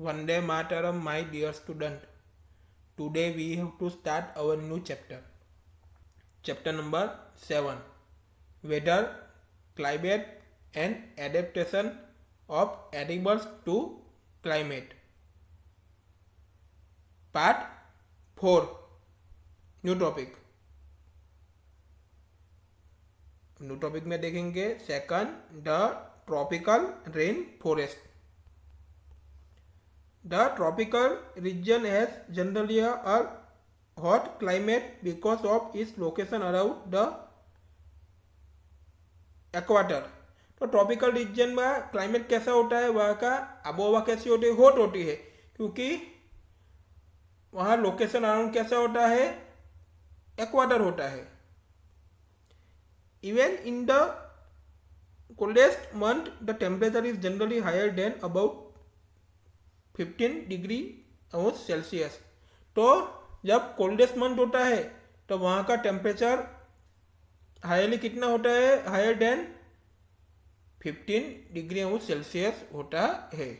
Vande Mataram, my dear student. Today we have to start our new chapter. Chapter number 7 Weather, Climate and Adaptation of Animals to Climate. Part 4 New topic. New topic में देखेंगे second the tropical rain forest The tropical region has generally a hot climate because of its location around the equator तो tropical reason में climate कैसा होता है वहाँ का आबोहवा कैसी होती है हॉट होती है क्योंकि वहाँ लोकेशन अराउंड कैसा होता है एक्वाटर होता है even in the coldest month the temperature is generally higher than about fifteen degree अवंस सेल्सियस तो जब कोल्डेस्ट मंथ होता है तो वहाँ का टेम्परेचर हायरली कितना होता है हायर देन 15 डिग्री अवंस सेल्सियस होता है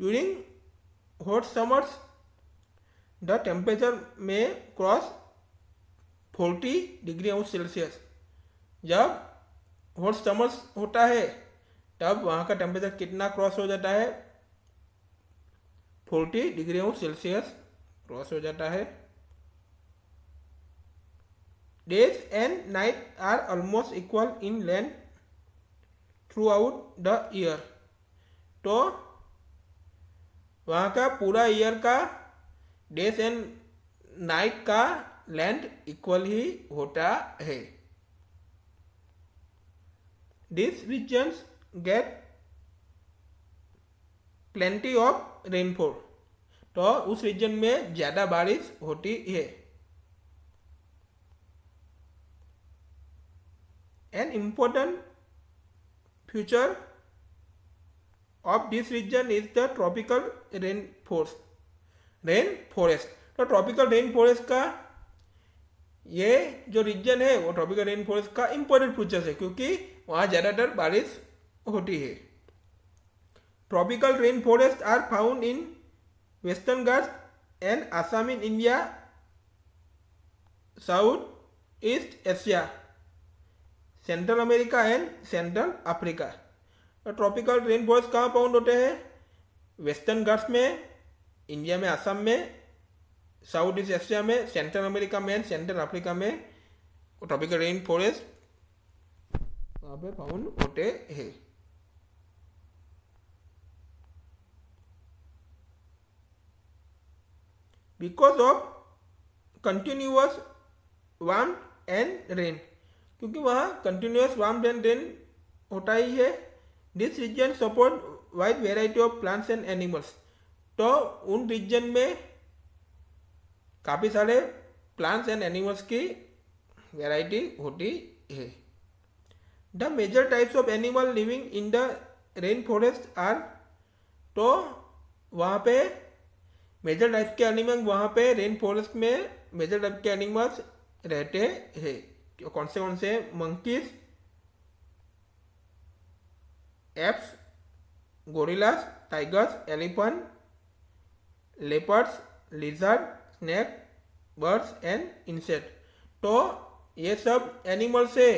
during hot summers the temperature में क्रॉस 40 डिग्री अंश सेल्सियस जब हॉट समर्स होता है तब वहाँ का टेम्परेचर कितना क्रॉस हो जाता है फोर्टी डिग्री सेल्सियस क्रॉस हो जाता है days and night are almost equal in land throughout the year तो वहाँ का पूरा ईयर का डेज एंड नाइट का लैंड इक्वल ही होता है this regions get plenty of rainfall. तो उस रीजन में ज्यादा बारिश होती है an important future of this region is the tropical rain force rain forest तो ट्रॉपिकल रेन फॉरेस्ट का ये जो रीजन है वो ट्रॉपिकल रेन फॉरेस्ट का इम्पोर्टेंट फ्यूचर है क्योंकि वहां ज़्यादातर बारिश होती है tropical rain forest are found in Western Ghats and Assam in India South East Asia Central America and Central Africa tropical rain forest कहाँ फाउंड होते हैं वेस्टर्न घाट्स में इंडिया में आसाम में साउथ ईस्ट एशिया में सेंट्रल अमेरिका में एंड सेंट्रल अफ्रीका में tropical rain forest वहाँ पे फाउंड होते हैं because of continuous warm and rain क्योंकि वहाँ कंटिन्यूस वार्म एंड रेन होता ही है this region support wide variety of plants and animals तो उन रीजन में काफ़ी सारे प्लांट्स एंड एनिमल्स की वेराइटी होती है the major types of animal living in the rain forest are तो वहाँ पे मेजर टाइप के एनिमल वहाँ पे रेन फॉरेस्ट में मेजर टाइप के एनिमल्स रहते हैं कौन से कौन से monkeys apes gorillas tigers elephant leopards lizard snake birds and insect तो ये सब एनिमल्स है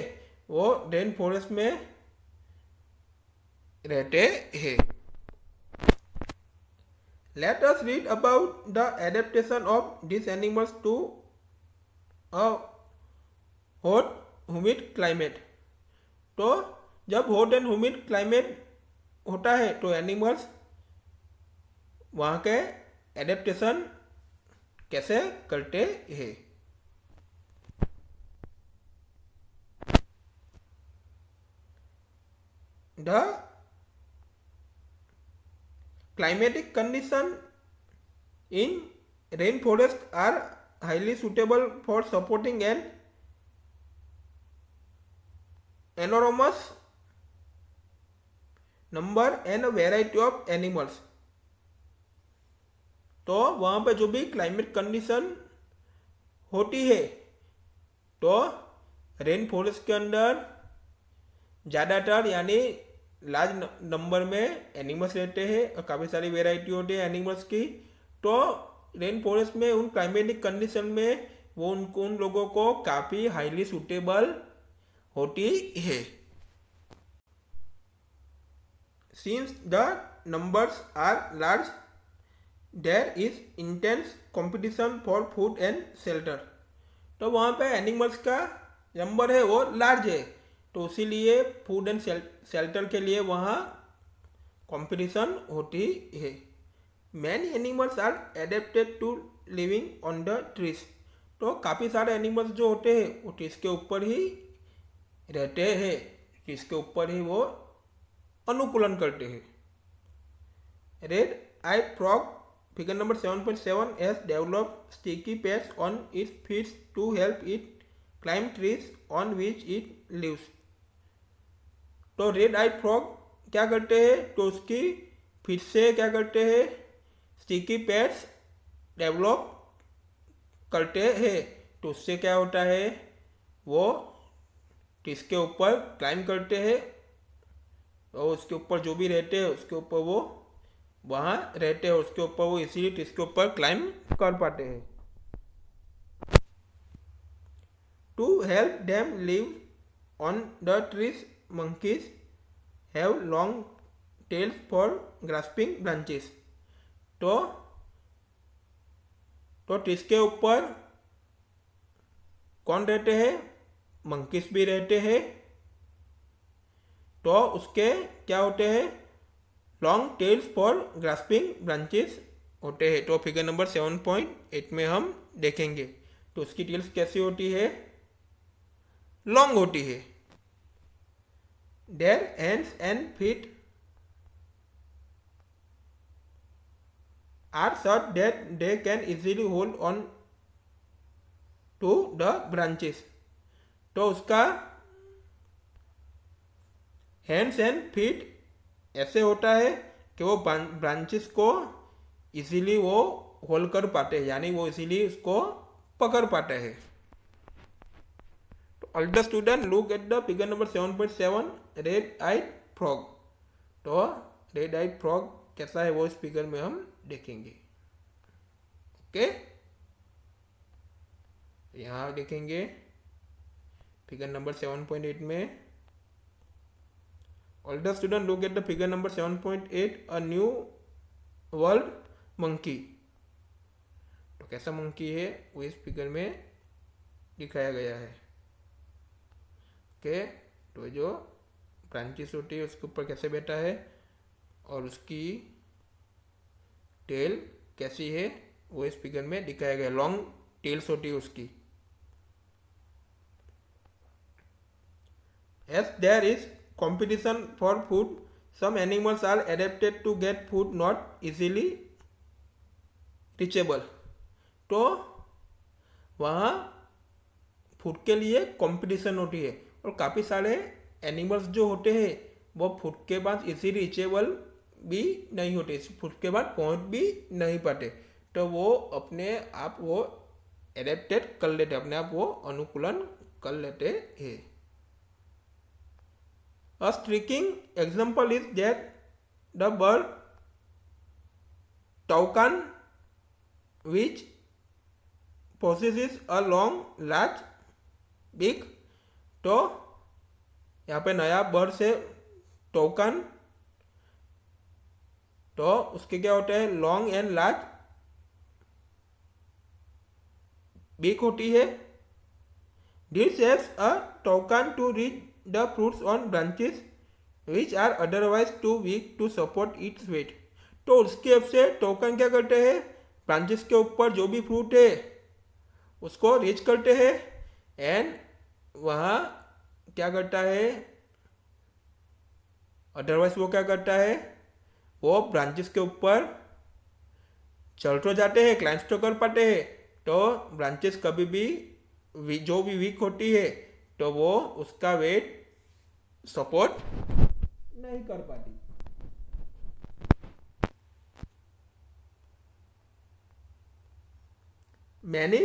वो रेन फॉरेस्ट में रहते हैं Let us read about the adaptation of these animals to a hot humid climate. तो जब hot and humid climate होता है तो animals वहाँ के adaptation कैसे करते हैं the climatic condition in rainforest are highly suitable for supporting an enormous number and variety of animals तो वहाँ पे जो भी क्लाइमेट कंडीशन होती है तो रेन फॉरेस्ट के अंदर ज़्यादातर यानी लार्ज नंबर में एनिमल्स रहते हैं और काफ़ी सारी वेराइटी होती है एनिमल्स की तो रेन फॉरेस्ट में उन क्लाइमेटिक कंडीशन में वो उनको उन लोगों को काफ़ी हाईली सूटेबल होती है since the numbers are large there is intense competition for food and shelter तो वहाँ पे एनिमल्स का नंबर है वो लार्ज है तो इसीलिए फूड एंड शेल्टर के लिए वहाँ कंपटीशन होती है man animals are adapted to living on the trees तो काफ़ी सारे एनिमल्स जो होते हैं वो ट्रीज के ऊपर ही रहते हैं ट्रीज के ऊपर ही वो अनुकूलन करते हैं red eye frog seven point seven as develop sticky pads on its feets to help it climb trees on which it lives तो रेड आई फ्रॉग क्या करते हैं तो उसकी फिर से क्या करते हैं स्टिकी पैड्स डेवलप करते हैं तो उससे क्या होता है वो इसके ऊपर क्लाइम करते हैं और उसके ऊपर जो भी रहते हैं उसके ऊपर वो वहाँ रहते हैं उसके ऊपर वो इसीलिए इसके ऊपर क्लाइम कर पाते हैं to help them live on the trees monkeys have long tails for grasping branches to तो इसके तो ऊपर कौन रहते हैं मंकीस भी रहते हैं तो उसके क्या होते हैं long tails for grasping branches होते हैं तो figure number seven point eight में हम देखेंगे तो उसकी टेल्स कैसी होती है लॉन्ग होती है their hands and feet are such that they can easily hold on to the branches तो उसका हैंड्स एंड फीट ऐसे होता है कि वो ब्रांचेस को इजीली वो होल्ड कर पाते हैं यानी वो इजीली उसको पकड़ पाते हैं all the student look at the figure number seven point seven red eyed frog तो रेड आइट फ्रॉग कैसा है वो इस फिगर में हम देखेंगे ओके यहाँ देखेंगे figure number seven point eight में all the student look at the figure number seven point eight a new world monkey तो कैसा मंकी है वो इस फिगर में दिखाया गया है ओके okay, तो जो होती है उसके ऊपर कैसे बैठा है और उसकी टेल कैसी है वो इस फिगर में दिखाया गया लॉन्ग टेल है उसकी as there is competition for food some animals are adapted to get food not easily reachable तो वहाँ फूड के लिए कंपटीशन होती है और काफ़ी सारे एनिमल्स जो होते हैं वो फुट के बाद इसी रीचेबल भी नहीं होते फुट के बाद पहुंच भी नहीं पाते तो वो अपने आप वो एडेप्टेड कर लेते अपने आप वो अनुकूलन कर लेते हैं striking example is that the bird toucan which possesses is a long large big तो यहाँ पे नया बर्ड से टोकन तो उसके क्या होते हैं लॉन्ग एंड लार्ज बीक होती है this as a toucan to reach the fruits on branches which are otherwise too weak to support its weight तो उसके अब से टोकन क्या करते हैं ब्रांचेस के ऊपर जो भी फ्रूट है उसको रीच करते हैं एंड वहाँ क्या करता है अदरवाइज वो क्या करता है वो ब्रांचेस के ऊपर चल तो जाते हैं क्लाइंट्स तो कर पाते हैं तो ब्रांचेस कभी भी जो भी वीक होती है तो वो उसका वेट सपोर्ट नहीं कर पाती many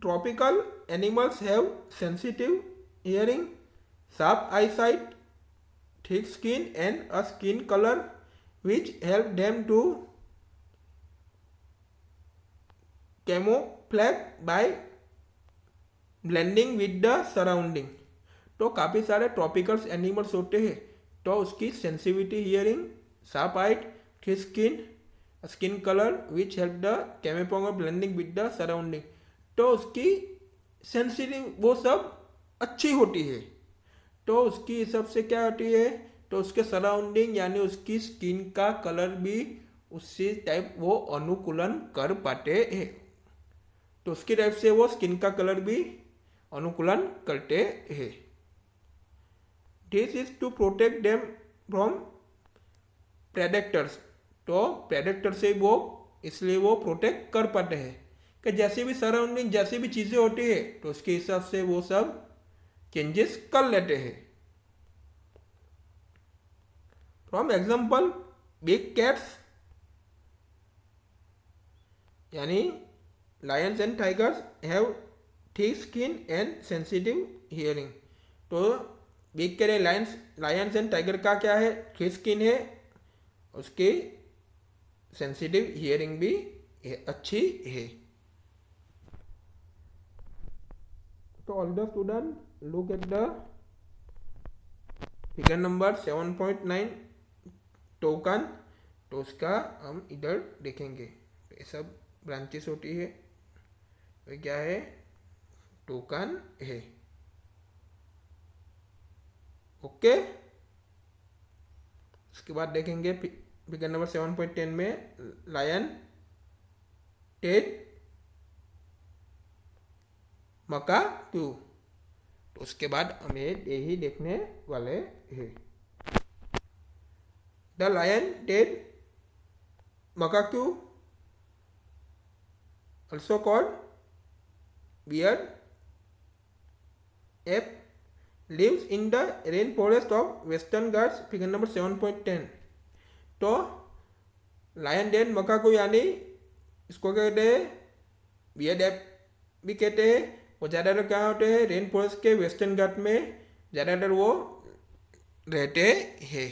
tropical animals have sensitive hearing sharp eyesight, thick skin and a skin color which help them to camouflage by blending with the surrounding तो काफ़ी सारे ट्रॉपिकल्स एनिमल्स होते हैं तो उसकी sensitivity hearing sharp eyesight thick skin skin colour which help the camouflage blending with the surrounding तो उसकी sensitive वो सब अच्छी होती है तो उसकी हिसाब से क्या होती है तो उसके सराउंडिंग यानी उसकी स्किन का कलर भी उसी टाइप वो अनुकूलन कर पाते हैं तो उसकी टाइप से वो स्किन का कलर भी अनुकूलन करते हैं this is to protect them from predators तो प्रेडेक्टर से वो इसलिए वो प्रोटेक्ट कर पाते हैं कि जैसी भी सराउंडिंग जैसी भी चीज़ें होती है तो उसके हिसाब से वो सब चेंजेस कर लेते हैं फ्रॉम एग्जाम्पल बिग कैट्स यानी lions and tigers have thick skin and sensitive hearing तो बिग के लिए लायंस लायंस एंड टाइगर का क्या है ठीक स्किन है उसकी सेंसिटिव हियरिंग भी अच्छी है तो all the student look at the figure number 7.9 token तो उसका हम इधर देखेंगे तो ये सब ब्रांचेस होती है तो क्या है टोकन है ओके उसके बाद देखेंगे figure number seven point ten में लायन टेट मका टू तो उसके बाद हमें ये ही देखने वाले हैं द लायन डेड macaque also call bear ape lives in the rain forest of Western Ghats figure number seven point ten तो लायन डेन मका को यानी इसको कहते हैं बियर एप भी कहते हैं वो ज़्यादातर कहाँ होते हैं रेन फॉरेस्ट के वेस्टर्न घाट में ज़्यादातर वो रहते हैं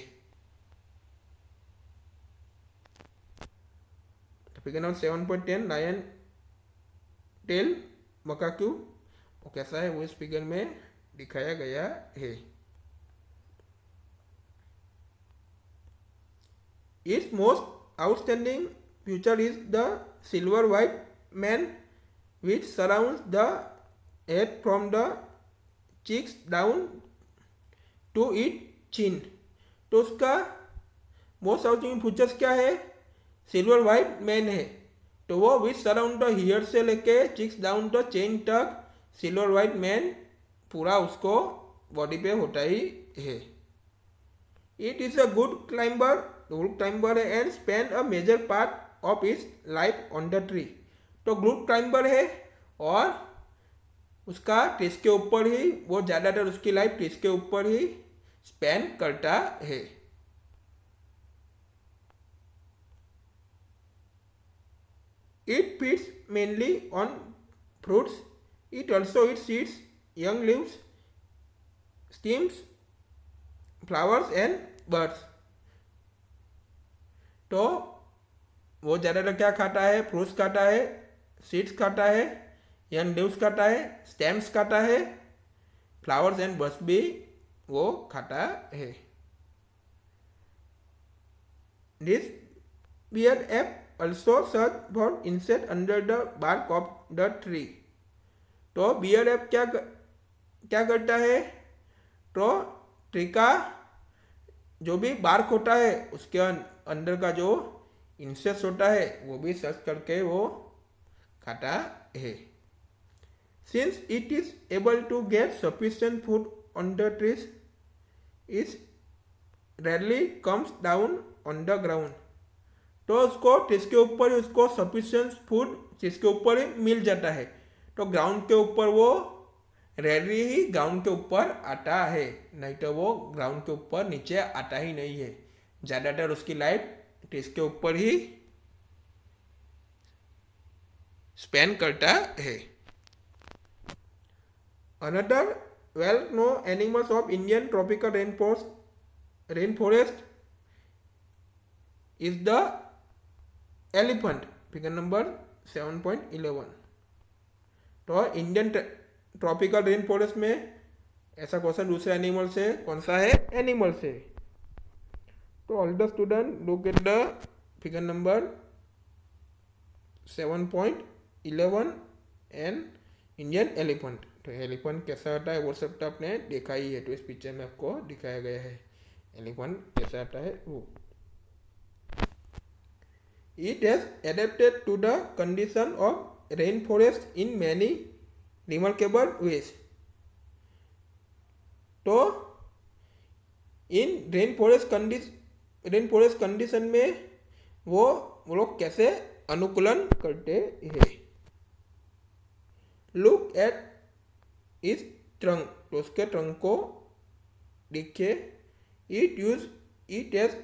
figure number seven point ten lion tail क्यू वो कैसा है वो इस फिगर में दिखाया गया है its most outstanding future is the silver white man which surround the head from the cheeks down to it chin तो उसका मोस्ट ऑफ द फीचर्स क्या है सिल्वर वाइट मैन है तो वो विथ सराउंड द हेयर से लेके cheeks down the chin तक सिल्वर वाइट मैन पूरा उसको बॉडी पे होता ही है it is a good climber group climber है and spend a major part of its life on the tree तो ग्रुप क्लाइंबर है और उसका टेस्ट के ऊपर ही वो ज़्यादातर उसकी लाइफ टेस्ट के ऊपर ही स्पेंड करता है it feeds mainly on fruits it also it seeds young leaves stems flowers and birds तो वो ज़्यादातर क्या खाता है फ्रूट्स खाता है सीड्स खाता है यानी न्यूज काटा है स्टैम्प्स काटा है फ्लावर्स एंड बस भी वो खाता है this bear ape also search for insect under the bark of the tree तो बियर एप क्या कर, क्या करता है तो ट्री का जो भी बार्क होता है उसके अंदर का जो इंसेट होता है वो भी सर्च करके वो खाता है Since it is able to get sufficient food on the trees, it rarely comes down on the ground. तो उसको के ऊपर ही उसको सफिशेंट फूड के ऊपर ही मिल जाता है तो ग्राउंड के ऊपर वो रेयरली ही ग्राउंड के ऊपर आता है नहीं तो वो ग्राउंड के ऊपर नीचे आता ही नहीं है ज़्यादातर उसकी लाइफ के ऊपर ही स्पेंड करता है Another well-known animals of Indian tropical rainforest, rainforest is the elephant. Figure number 7.11. to indian tropical rainforest mein aisa kaun sa dusra animal se kaun sa hai animal se to all the student look at the figure number 7.11 and indian elephant तो elephant कैसा होता है वो सब तो आपने देखा ही है तो इस पिक्चर में आपको दिखाया गया है एलिफेंट कैसा होता है वो it has adapted to the condition of rain forest in many remarkable ways तो इन rain forest condition rain forest condition में वो वो लोग कैसे अनुकूलन करते हैं लुक एट इस ट्रंक तो उसके ट्रंक को देखिए it use it as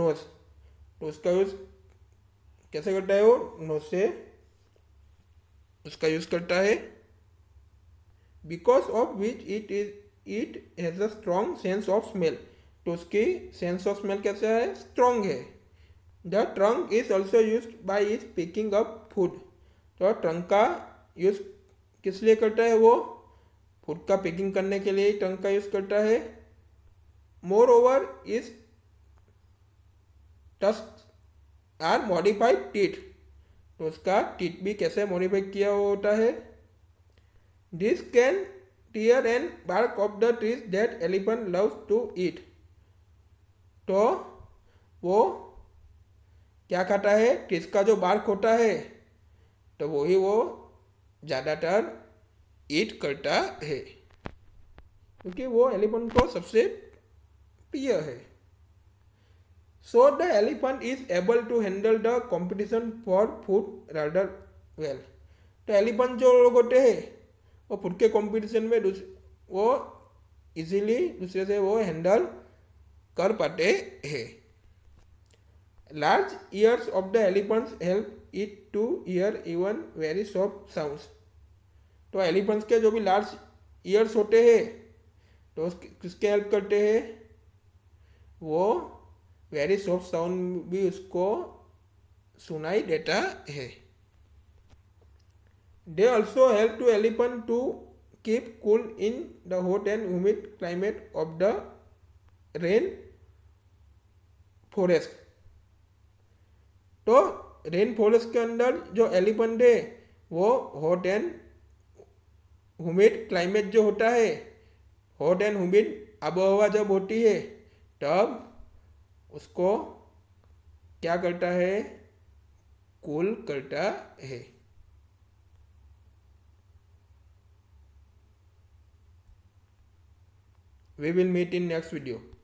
nose तो उसका यूज कैसे करता है वो नोज से उसका यूज करता है because of which it is it has a strong sense of smell तो उसकी सेंस ऑफ स्मेल कैसा है स्ट्रॉन्ग है the trunk is also use by its picking up food तो ट्रंक का यूज किस लिए करता है वो फूड का पैकिंग करने के लिए टंग का यूज़ करता है moreover its tusk are modified teeth तो उसका टीट भी कैसे मॉडिफाई किया होता है this can tear and bark of the trees that elephant love to eat तो वो क्या खाता है ट्रीज का जो बार्क होता है तो वही वो, ही वो ज़्यादातर ईट करता है क्योंकि वो एलिफेंट को सबसे प्रिय है so the elephant is able to handle the competition for food rather well तो एलिफेंट जो लोग होते हैं वो फूड के कॉम्पिटिशन में वो इजीली दूसरे से वो हैंडल कर पाते हैं large ears of the elephants help it to hear even very soft sound तो एलिफेंट्स के जो भी लार्ज ईयर्स होते हैं तो किसके हेल्प करते हैं वो वेरी सॉफ्ट साउंड भी उसको सुनाई देता है they also help to elephant to keep cool in the hot and humid climate of the rain forest तो रेन फॉरेस्ट के अंदर जो एलिफेंट है वो हॉट एंड हुमिड क्लाइमेट जो होता है हॉट एंड हुमिड आबोहवा जब होती है तब उसको क्या करता है कूल करता है we will meet in next video